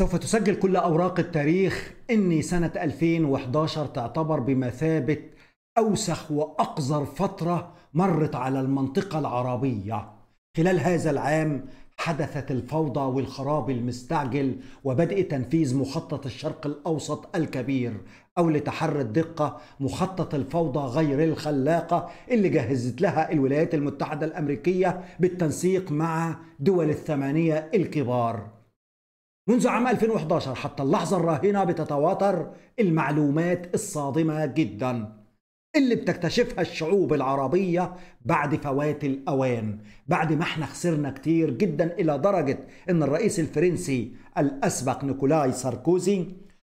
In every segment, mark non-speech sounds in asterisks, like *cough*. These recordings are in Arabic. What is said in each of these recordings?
سوف تسجل كل أوراق التاريخ أن سنة 2011 تعتبر بمثابة أوسخ وأقذر فترة مرت على المنطقة العربية خلال هذا العام حدثت الفوضى والخراب المستعجل وبدء تنفيذ مخطط الشرق الاوسط الكبير او لتحري الدقه مخطط الفوضى غير الخلاقه اللي جهزت لها الولايات المتحده الامريكيه بالتنسيق مع دول الثمانيه الكبار منذ عام 2011 حتى اللحظة الراهنة بتتواتر المعلومات الصادمة جدا اللي بتكتشفها الشعوب العربية بعد فوات الأوان بعد ما احنا خسرنا كتير جدا إلى درجة أن الرئيس الفرنسي الأسبق نيكولاي ساركوزي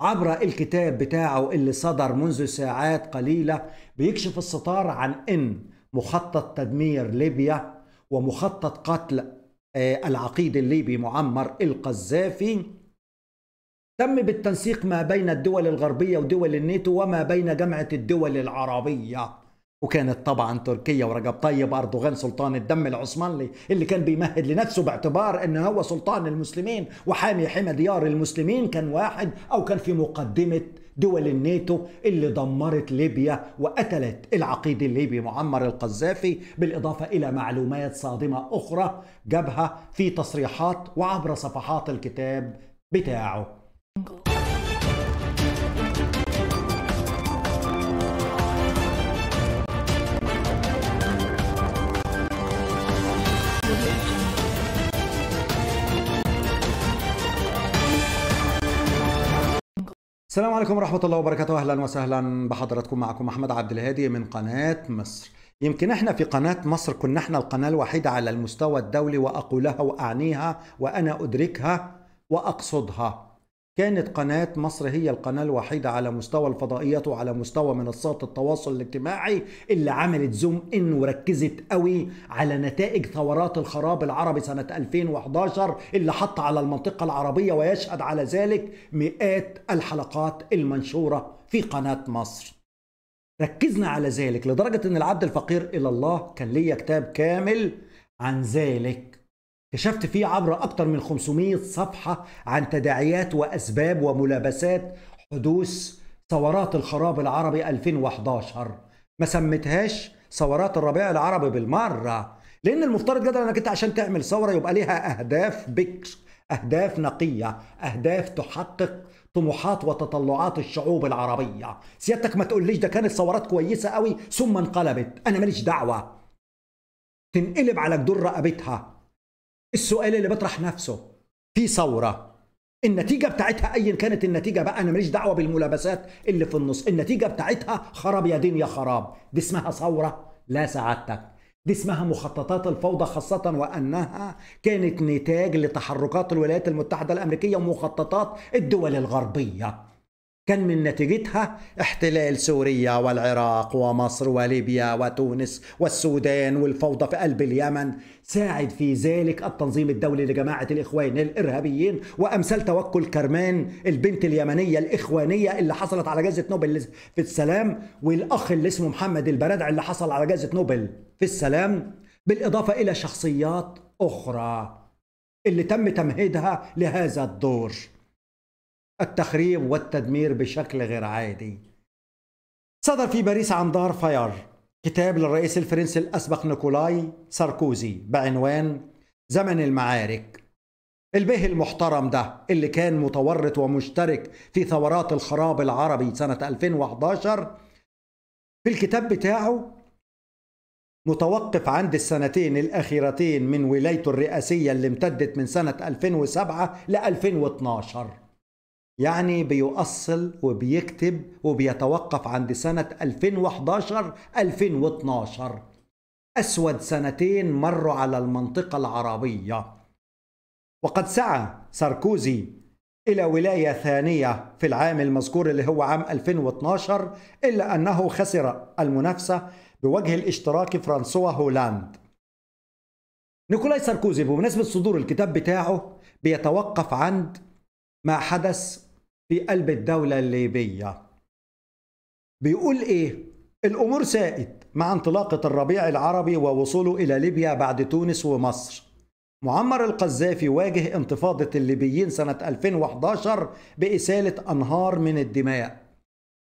عبر الكتاب بتاعه اللي صدر منذ ساعات قليلة بيكشف الستار عن أن مخطط تدمير ليبيا ومخطط قتل آه، العقيد الليبي معمر القذافي تم بالتنسيق ما بين الدول الغربية ودول الناتو وما بين جامعة الدول العربية وكانت طبعا تركيا ورجب طيب أردوغان سلطان الدم العثماني اللي كان بيمهد لنفسه باعتبار ان هو سلطان المسلمين وحامي حمى ديار المسلمين كان واحد أو كان في مقدمة دول الناتو اللي دمرت ليبيا وقتلت العقيد الليبي معمر القذافي بالإضافة إلى معلومات صادمة أخرى جابها في تصريحات وعبر صفحات الكتاب بتاعه السلام عليكم ورحمة الله وبركاته أهلا وسهلا بحضراتكم معكم أحمد عبد الهادي من قناة مصر يمكن احنا في قناة مصر كنا احنا القناة الوحيدة على المستوى الدولي وأقولها وأعنيها وأنا أدركها وأقصدها كانت قناة مصر هي القناة الوحيدة على مستوى الفضائيات وعلى مستوى منصات التواصل الاجتماعي اللي عملت زوم ان وركزت قوي على نتائج ثورات الخراب العربي سنة 2011 اللي حط على المنطقة العربية ويشهد على ذلك مئات الحلقات المنشورة في قناة مصر ركزنا على ذلك لدرجة ان العبد الفقير الى الله كان ليا كتاب كامل عن ذلك كشفت فيه عبر أكثر من 500 صفحة عن تداعيات وأسباب وملابسات حدوث ثورات الخراب العربي 2011 ما سميتهاش ثورات الربيع العربي بالمرة لأن المفترض جدا أنك أنت عشان تعمل ثورة يبقى ليها أهداف بكر أهداف نقية أهداف تحقق طموحات وتطلعات الشعوب العربية سيادتك ما تقوليش ده كانت ثورات كويسة قوي ثم انقلبت أنا ماليش دعوة تنقلب على جدور رقبتها السؤال اللي بيطرح نفسه في ثوره النتيجه بتاعتها ايا كانت النتيجه بقى انا ماليش دعوه بالملابسات اللي في النص النتيجه بتاعتها خراب يا دنيا خراب دي اسمها ثوره لا سعادتك دي اسمها مخططات الفوضى خاصة وأنها كانت نتاج لتحركات الولايات المتحدة الأمريكية ومخططات الدول الغربية كان من نتيجتها احتلال سوريا والعراق ومصر وليبيا وتونس والسودان والفوضى في قلب اليمن ساعد في ذلك التنظيم الدولي لجماعة الإخوان الإرهابيين وأمثال توكل كرمان البنت اليمنية الإخوانية اللي حصلت على جائزة نوبل في السلام والأخ اللي اسمه محمد البرادع اللي حصل على جائزة نوبل في السلام بالإضافة إلى شخصيات أخرى اللي تم تمهيدها لهذا الدور التخريب والتدمير بشكل غير عادي صدر في باريس عن دار فاير كتاب للرئيس الفرنسي الأسبق نيكولاي ساركوزي بعنوان زمن المعارك البيه المحترم ده اللي كان متورط ومشترك في ثورات الخراب العربي سنة 2011 في الكتاب بتاعه متوقف عند السنتين الأخيرتين من ولايته الرئاسية اللي امتدت من سنة 2007 ل 2012 يعني بيؤصل وبيكتب وبيتوقف عند سنة 2011-2012 أسود سنتين مروا على المنطقة العربية وقد سعى ساركوزي إلى ولاية ثانية في العام المذكور اللي هو عام 2012 إلا أنه خسر المنافسة بوجه الاشتراك فرانسوا هولاند نيكولاي ساركوزي بمناسبة صدور الكتاب بتاعه بيتوقف عند ما حدث في قلب الدولة الليبية بيقول إيه؟ الأمور ساءت مع انطلاقة الربيع العربي ووصوله إلى ليبيا بعد تونس ومصر معمر القذافي واجه انتفاضة الليبيين سنة 2011 بإسالة أنهار من الدماء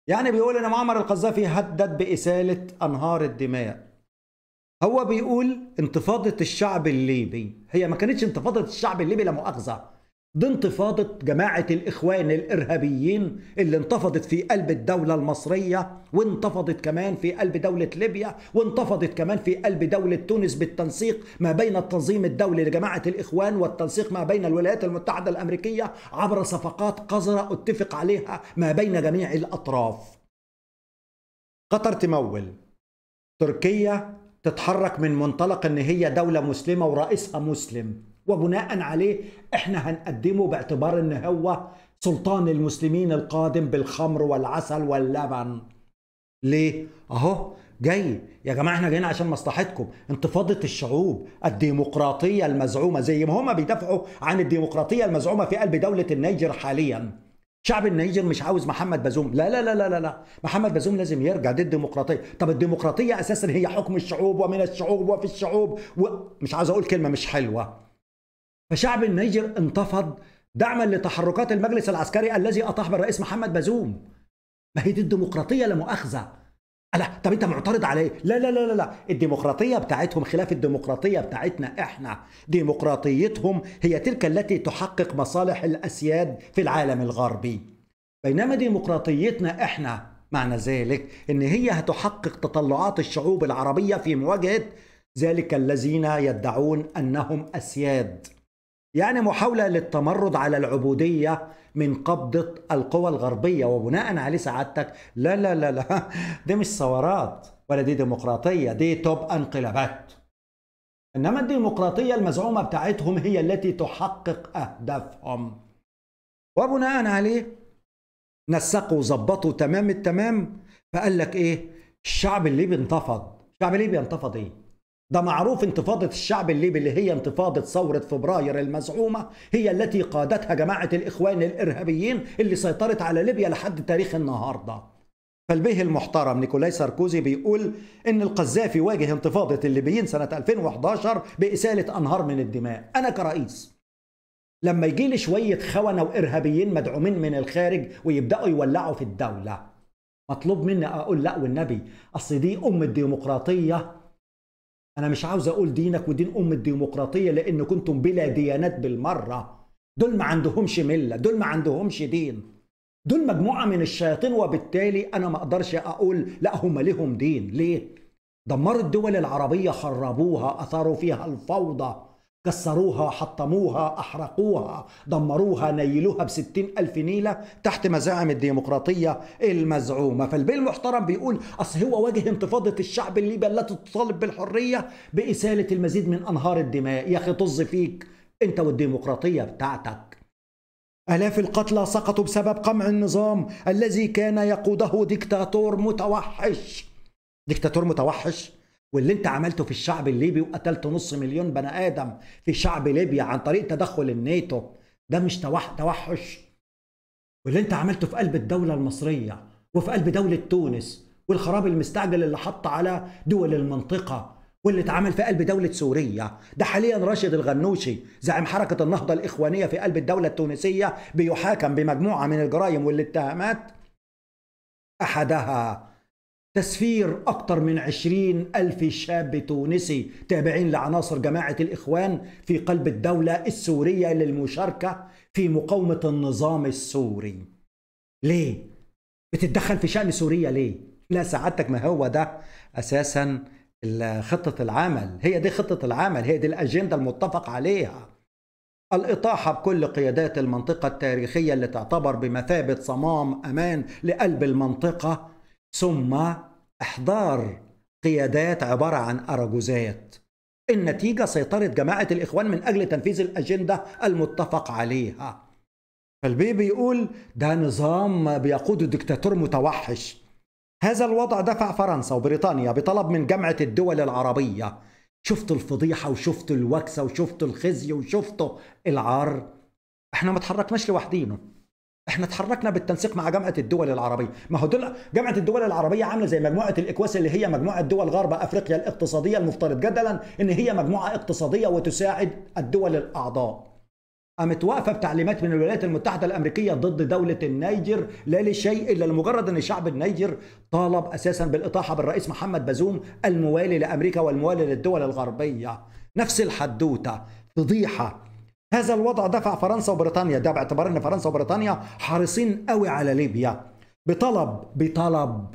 يعني بيقول ان معمر القذافي هدد بإسالة أنهار الدماء هو بيقول انتفاضة الشعب الليبي هي ما كانتش انتفاضة الشعب الليبي لا مؤاخذة ده انتفاضة جماعة الإخوان الإرهابيين اللي انتفضت في قلب الدولة المصرية وانتفضت كمان في قلب دولة ليبيا وانتفضت كمان في قلب دولة تونس بالتنسيق ما بين التنظيم الدولي لجماعة الإخوان والتنسيق ما بين الولايات المتحدة الأمريكية عبر صفقات قذرة اتفق عليها ما بين جميع الأطراف قطر تمول تركيا تتحرك من منطلق ان هي دولة مسلمة ورئيسها مسلم وبناء عليه احنا هنقدمه باعتبار ان هو سلطان المسلمين القادم بالخمر والعسل واللبن ليه اهو جاي يا جماعه احنا جايين عشان مصلحتكم انتفاضه الشعوب الديمقراطيه المزعومه زي ما هما بيدافعوا عن الديمقراطيه المزعومه في قلب دوله النيجر حاليا شعب النيجر مش عاوز محمد بازوم لا لا لا لا لا محمد بازوم لازم يرجع دي الديمقراطيه طب الديمقراطيه اساسا هي حكم الشعوب ومن الشعوب وفي الشعوب ومش عاوز اقول كلمه مش حلوه فشعب النيجر انتفض دعما لتحركات المجلس العسكري الذي أطاح بالرئيس محمد بازوم ما هي دي الديمقراطية لا مؤاخذة لا طب انت معترض على ايه؟ لا لا لا لا الديمقراطيه بتاعتهم خلاف الديمقراطيه بتاعتنا احنا ديمقراطيتهم هي تلك التي تحقق مصالح الاسياد في العالم الغربي بينما ديمقراطيتنا احنا معنى ذلك ان هي هتحقق تطلعات الشعوب العربيه في مواجهه ذلك الذين يدعون انهم اسياد يعني محاولة للتمرد على العبودية من قبضة القوى الغربية وبناء عليه سعادتك لا لا لا لا *laughs* دي مش ثورات ولا دي ديمقراطية دي توب انقلابات إنما الديمقراطية المزعومة بتاعتهم هي التي تحقق أهدافهم وبناء عليه نسقوا وظبطوا تمام التمام فقال لك إيه الشعب الليبي انتفض الشعب الليبي انتفض إيه ده معروف انتفاضة الشعب الليبي اللي هي انتفاضة ثورة فبراير المزعومة هي التي قادتها جماعة الإخوان الإرهابيين اللي سيطرت على ليبيا لحد تاريخ النهاردة فالبيه المحترم نيكولاي ساركوزي بيقول ان القذافي واجه انتفاضة الليبيين سنة 2011 بإسالة أنهار من الدماء أنا كرئيس لما يجي لي شوية خونة وإرهابيين مدعومين من الخارج ويبدأوا يولعوا في الدولة مطلوب مني أقول لا والنبي أصل دي أم الديمقراطية انا مش عاوز اقول دينك ودين ام الديمقراطيه لان كنتم بلا ديانات بالمره دول ما عندهمش مله دول ما عندهمش دين دول مجموعه من الشياطين وبالتالي انا ما اقدرش اقول لا هم لهم دين ليه دمروا الدول العربيه خربوها اثاروا فيها الفوضى كسروها حطموها أحرقوها دمروها نيلوها بستين ألف نيلة تحت مزاعم الديمقراطية المزعومة فالبي المحترم بيقول أصل هو واجه انتفاضة الشعب الليبي التي تطالب بالحرية بإسالة المزيد من أنهار الدماء يا أخي طز فيك أنت والديمقراطية بتاعتك آلاف القتلى سقطوا بسبب قمع النظام الذي كان يقوده ديكتاتور متوحش ديكتاتور متوحش واللي انت عملته في الشعب الليبي وقتلت نص مليون بني ادم في شعب ليبيا عن طريق تدخل الناتو ده مش توحش واللي انت عملته في قلب الدوله المصريه وفي قلب دوله تونس والخراب المستعجل اللي حط على دول المنطقه واللي اتعمل في قلب دولة سوريا ده حاليا راشد الغنوشي زعيم حركة النهضة الإخوانية في قلب الدولة التونسية بيحاكم بمجموعة من الجرائم والاتهامات أحدها تسفير أكثر من عشرين ألف شاب تونسي تابعين لعناصر جماعة الإخوان في قلب الدولة السورية للمشاركة في مقاومة النظام السوري ليه؟ بتتدخل في شأن سوريا ليه؟ لا سعادتك ما هو ده أساسا خطة العمل هي دي خطة العمل هي دي الأجندة المتفق عليها الإطاحة بكل قيادات المنطقة التاريخية اللي تعتبر بمثابة صمام أمان لقلب المنطقة ثم إحضار قيادات عبارة عن أراجوزات النتيجة سيطرة جماعة الإخوان من أجل تنفيذ الأجندة المتفق عليها فالبي بيقول ده نظام بيقوده دكتاتور متوحش هذا الوضع دفع فرنسا وبريطانيا بطلب من جامعة الدول العربية شفت الفضيحة وشفت الوكسة وشفت الخزي وشفت العار احنا ما تحركناش لوحدينا احنا اتحركنا بالتنسيق مع جامعه الدول العربيه ما هو دول جامعه الدول العربيه عامله زي مجموعه الاكواس اللي هي مجموعه دول غرب افريقيا الاقتصاديه المفترض جدلا ان هي مجموعه اقتصاديه وتساعد الدول الاعضاء قامت واقفه بتعليمات من الولايات المتحده الامريكيه ضد دوله النيجر لا لشيء الا لمجرد ان شعب النيجر طالب اساسا بالاطاحه بالرئيس محمد بازوم الموالي لامريكا والموالي للدول الغربيه نفس الحدوته فضيحه هذا الوضع دفع فرنسا وبريطانيا ده باعتبار ان فرنسا وبريطانيا حريصين قوي على ليبيا بطلب بطلب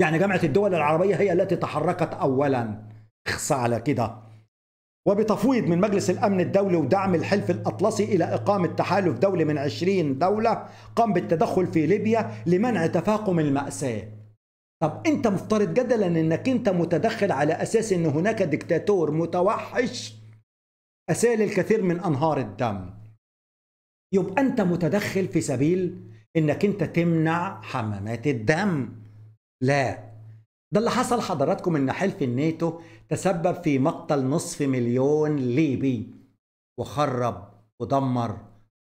يعني جامعه الدول العربيه هي التي تحركت اولا اخصى على كده وبتفويض من مجلس الأمن الدولي ودعم الحلف الأطلسي إلى إقامة تحالف دولي من 20 دولة قام بالتدخل في ليبيا لمنع تفاقم المأساة طب أنت مفترض جدلا أنك أنت متدخل على أساس أن هناك دكتاتور متوحش أسال الكثير من أنهار الدم يبقى أنت متدخل في سبيل إنك أنت تمنع حمامات الدم لا ده اللي حصل حضراتكم إن حلف الناتو تسبب في مقتل نصف مليون ليبي وخرب ودمر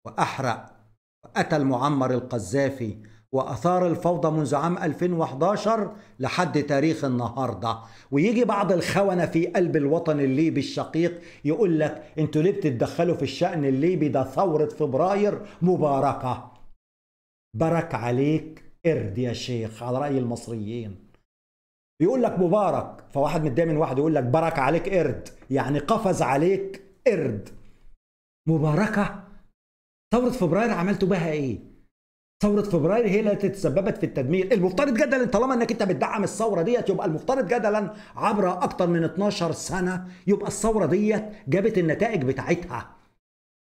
وأحرق وقتل معمر القذافي وأثار الفوضى منذ عام 2011 لحد تاريخ النهاردة ويجي بعض الخونة في قلب الوطن الليبي الشقيق يقول لك انتوا ليه بتتدخلوا في الشأن الليبي ده ثورة فبراير مباركة برك عليك قرد يا شيخ على رأي المصريين يقول لك مبارك فواحد متضايق من واحد يقول لك برك عليك قرد يعني قفز عليك قرد مباركة ثورة فبراير عملتوا بها ايه ثوره فبراير هي التي تسببت في التدمير المفترض جدلا طالما انك انت بتدعم الثوره ديت يبقى المفترض جدلا عبر اكتر من 12 سنه يبقى الثوره ديت جابت النتائج بتاعتها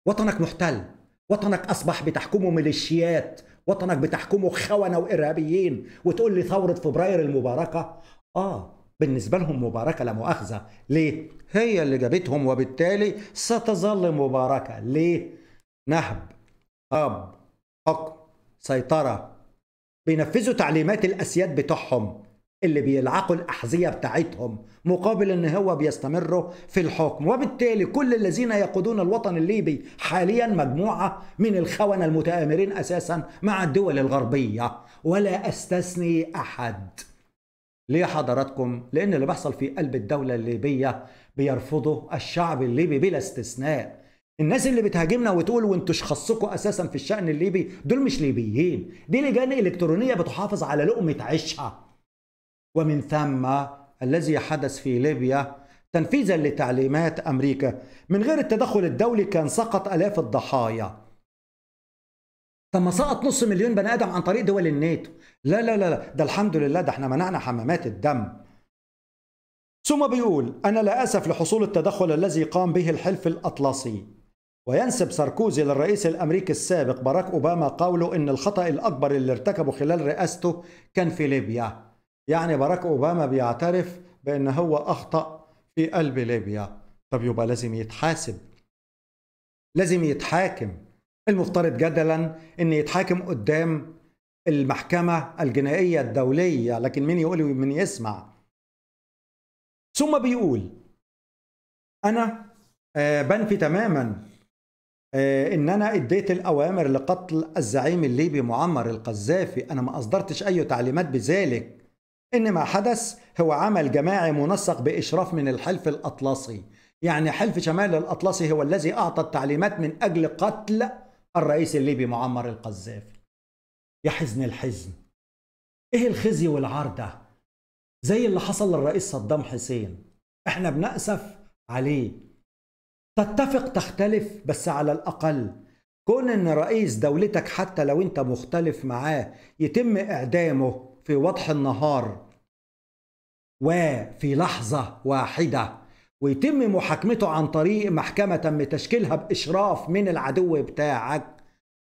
وطنك محتل وطنك اصبح بتحكمه ميليشيات وطنك بتحكمه خونه وارهابيين وتقول لي ثوره فبراير المباركه اه بالنسبه لهم مباركه لا مؤاخذه ليه هي اللي جابتهم وبالتالي ستظل مباركه ليه نهب اب سيطرة بينفذوا تعليمات الأسياد بتوعهم اللي بيلعقوا الأحذية بتاعتهم مقابل أن هو بيستمروا في الحكم وبالتالي كل الذين يقودون الوطن الليبي حاليا مجموعة من الخونة المتآمرين أساسا مع الدول الغربية ولا أستثني أحد ليه حضراتكم؟ لأن اللي بيحصل في قلب الدولة الليبية بيرفضه الشعب الليبي بلا استثناء الناس اللي بتهاجمنا وتقول وانتوا شخصكم اساسا في الشان الليبي دول مش ليبيين دي لجان الكترونيه بتحافظ على لقمه عيشها ومن ثم الذي حدث في ليبيا تنفيذا لتعليمات امريكا من غير التدخل الدولي كان سقط الاف الضحايا طب سقط نص مليون بني ادم عن طريق دول الناتو لا لا لا ده الحمد لله ده احنا منعنا حمامات الدم ثم بيقول انا لا اسف لحصول التدخل الذي قام به الحلف الاطلسي وينسب ساركوزي للرئيس الامريكي السابق باراك اوباما قوله ان الخطا الاكبر اللي ارتكبه خلال رئاسته كان في ليبيا يعني باراك اوباما بيعترف بان هو اخطا في قلب ليبيا طب يبقى لازم يتحاسب لازم يتحاكم المفترض جدلا ان يتحاكم قدام المحكمه الجنائيه الدوليه لكن مين يقول ومين يسمع ثم بيقول انا آه، بنفي تماما آه، ان انا اديت الاوامر لقتل الزعيم الليبي معمر القذافي انا ما اصدرتش اي تعليمات بذلك ان ما حدث هو عمل جماعي منسق باشراف من الحلف الاطلسي يعني حلف شمال الاطلسي هو الذي اعطى التعليمات من اجل قتل الرئيس الليبي معمر القذافي يا حزن الحزن ايه الخزي والعار زي اللي حصل للرئيس صدام حسين احنا بنأسف عليه تتفق تختلف بس على الأقل كون ان رئيس دولتك حتى لو انت مختلف معاه يتم اعدامه في وضح النهار وفي لحظة واحدة ويتم محاكمته عن طريق محكمة تم تشكيلها بإشراف من العدو بتاعك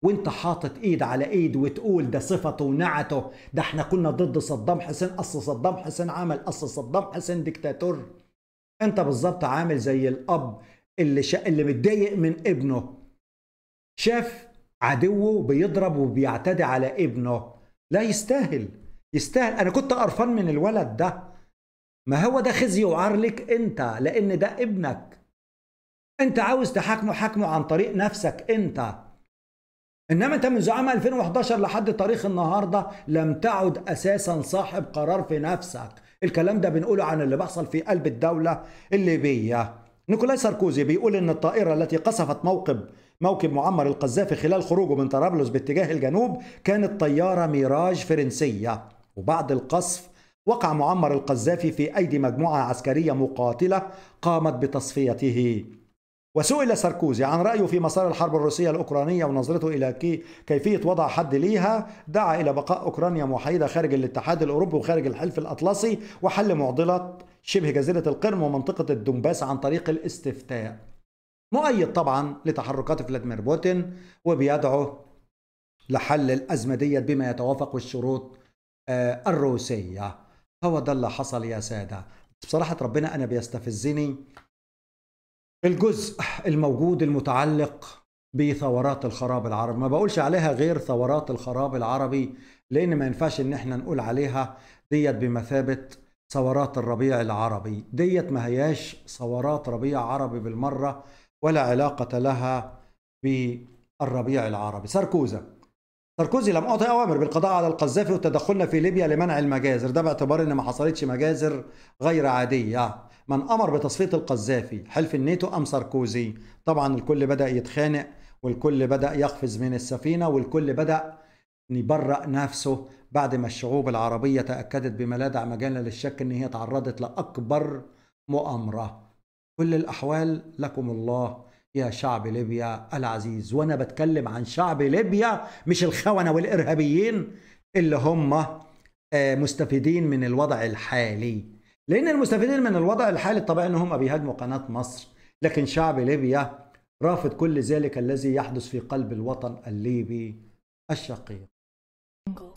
وانت حاطط ايد على ايد وتقول ده صفته ونعته ده احنا كنا ضد صدام حسين اصل صدام حسين عمل اصل صدام حسين ديكتاتور انت بالظبط عامل زي الاب اللي شا... اللي متضايق من ابنه شاف عدوه بيضرب وبيعتدي على ابنه لا يستاهل يستاهل انا كنت قرفان من الولد ده ما هو ده خزي وعار لك انت لان ده ابنك انت عاوز تحاكمه حاكمه عن طريق نفسك انت انما انت من زعامة 2011 لحد تاريخ النهارده لم تعد اساسا صاحب قرار في نفسك الكلام ده بنقوله عن اللي بيحصل في قلب الدوله الليبيه نيكولاي ساركوزي بيقول ان الطائره التي قصفت موقب موكب معمر القذافي خلال خروجه من طرابلس باتجاه الجنوب كانت طياره ميراج فرنسيه وبعد القصف وقع معمر القذافي في ايدي مجموعه عسكريه مقاتله قامت بتصفيته وسئل ساركوزي عن رأيه في مسار الحرب الروسية الأوكرانية ونظرته إلى كي كيفية وضع حد ليها دعا إلى بقاء أوكرانيا محايدة خارج الاتحاد الأوروبي وخارج الحلف الأطلسي وحل معضلة شبه جزيرة القرم ومنطقة الدنباس عن طريق الاستفتاء مؤيد طبعا لتحركات فلاديمير بوتين وبيدعو لحل الأزمة ديت بما يتوافق الشروط آه، الروسية هو ده اللي حصل يا سادة بصراحة ربنا أنا بيستفزني الجزء الموجود المتعلق بثورات الخراب العربي ما بقولش عليها غير ثورات الخراب العربي لان ما ينفعش ان احنا نقول عليها ديت بمثابه ثورات الربيع العربي ديت ما هياش ثورات ربيع عربي بالمره ولا علاقه لها بالربيع العربي ساركوزا ساركوزي لم اعطي اوامر بالقضاء على القذافي وتدخلنا في ليبيا لمنع المجازر ده باعتبار ان ما حصلتش مجازر غير عاديه من امر بتصفيه القذافي حلف الناتو ام ساركوزي طبعا الكل بدا يتخانق والكل بدا يقفز من السفينه والكل بدا يبرأ نفسه بعد ما الشعوب العربيه تاكدت بما لا داعي للشك ان هي تعرضت لاكبر مؤامره كل الاحوال لكم الله يا شعب ليبيا العزيز وانا بتكلم عن شعب ليبيا مش الخونه والارهابيين اللي هم آه، مستفيدين من الوضع الحالي لأن المستفيدين من الوضع الحالي الطبيعي أنهم بيهاجموا قناة مصر لكن شعب ليبيا رافض كل ذلك الذي يحدث في قلب الوطن الليبي الشقيق